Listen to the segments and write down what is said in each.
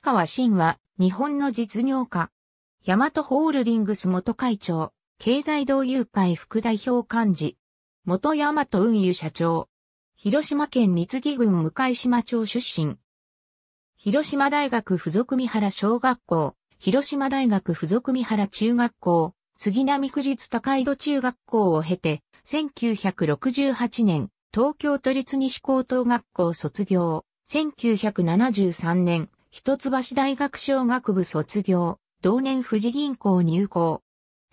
滝川真は、日本の実業家。ヤマトホールディングス元会長、経済同友会副代表幹事。元ヤマト運輸社長。広島県三木郡向島町出身。広島大学附属三原小学校、広島大学附属三原中学校、杉並区立高井戸中学校を経て、1968年、東京都立西高等学校卒業。1973年、一橋大学商学部卒業、同年富士銀行入校。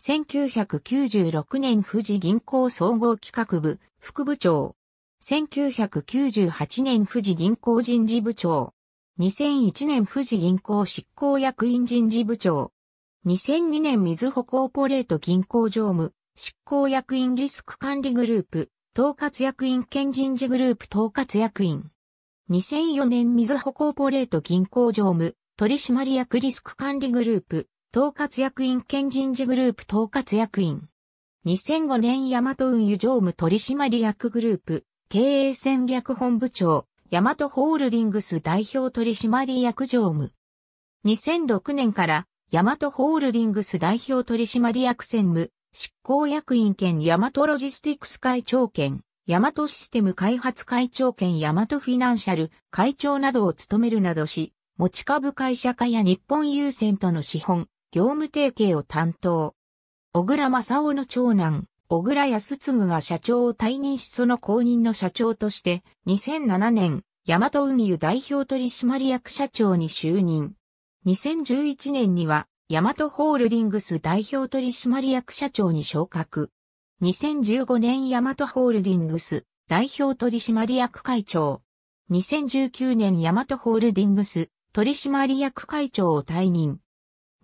1996年富士銀行総合企画部、副部長。1998年富士銀行人事部長。2001年富士銀行執行役員人事部長。2002年水穂コーポレート銀行常務、執行役員リスク管理グループ、統括役員兼人事グループ統括役員。2004年水ずコーポレート銀行常務、取締役リスク管理グループ、統括役員兼人事グループ統括役員。2005年ヤマト運輸常務取締役グループ、経営戦略本部長、ヤマトホールディングス代表取締役常務。2006年から、ヤマトホールディングス代表取締役専務、執行役員兼ヤマトロジスティクス会長兼、ヤマトシステム開発会長兼ヤマトフィナンシャル会長などを務めるなどし、持ち株会社化や日本郵船との資本、業務提携を担当。小倉正夫の長男、小倉康嗣が社長を退任しその後任の社長として、2007年、ヤマト運輸代表取締役社長に就任。2011年には、ヤマトホールディングス代表取締役社長に昇格。2015年ヤマトホールディングス代表取締役会長。2019年ヤマトホールディングス取締役会長を退任。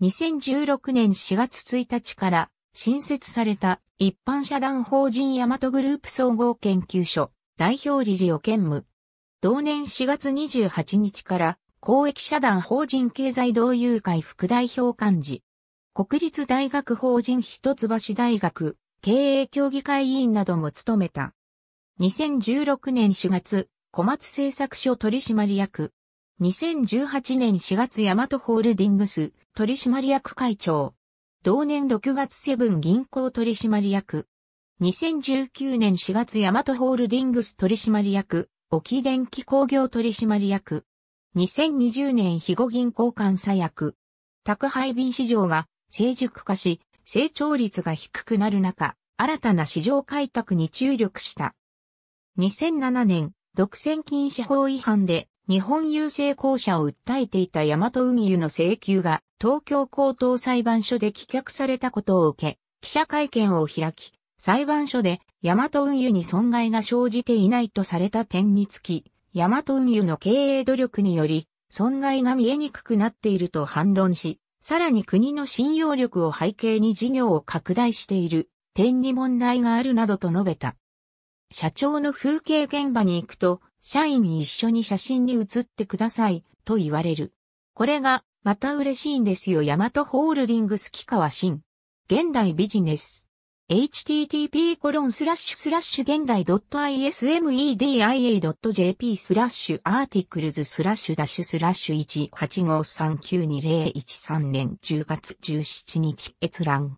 2016年4月1日から新設された一般社団法人ヤマトグループ総合研究所代表理事を兼務。同年4月28日から公益社団法人経済同友会副代表幹事。国立大学法人一橋大学経営協議会委員なども務めた。2016年4月、小松製作所取締役。2018年4月ヤマトホールディングス取締役会長。同年6月セブン銀行取締役。2019年4月ヤマトホールディングス取締役、沖電機工業取締役。2020年肥後銀行監査役。宅配便市場が成熟化し、成長率が低くなる中、新たな市場開拓に注力した。2007年、独占禁止法違反で日本郵政公社を訴えていた大和運輸の請求が東京高等裁判所で棄却されたことを受け、記者会見を開き、裁判所で大和運輸に損害が生じていないとされた点につき、大和運輸の経営努力により、損害が見えにくくなっていると反論し、さらに国の信用力を背景に事業を拡大している点に問題があるなどと述べた。社長の風景現場に行くと、社員に一緒に写真に写ってください、と言われる。これが、また嬉しいんですよ、ヤマトホールディングス木川新。現代ビジネス。http コロンスラッシュスラッシュ現代 .ismedia.jp スラッシュアーティクルズスラッシュダッシュスラッシュ185392013年10月17日閲覧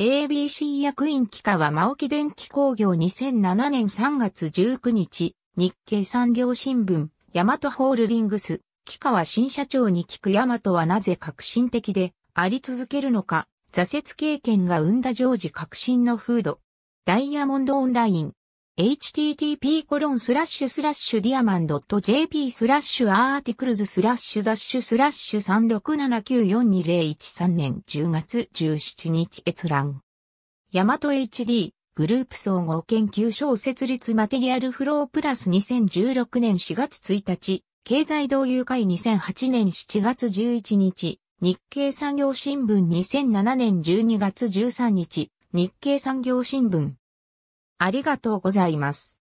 ABC 役員期間は真沖電機工業2007年3月19日日経産業新聞ヤマトホールディングス期間は新社長に聞くヤマトはなぜ革新的であり続けるのか挫折経験が生んだ常時革新の風土。ダイヤモンドオンライン。http コロンスラッシュスラッシュディアマンドット .jp スラッシュアーティクルズスラッシュダッシュスラッシュ36794201年10月17日閲覧。ヤマト HD グループ総合研究所設立マテリアルフロープラス2016年4月1日、経済同友会2008年7月11日、日経産業新聞2007年12月13日、日経産業新聞。ありがとうございます。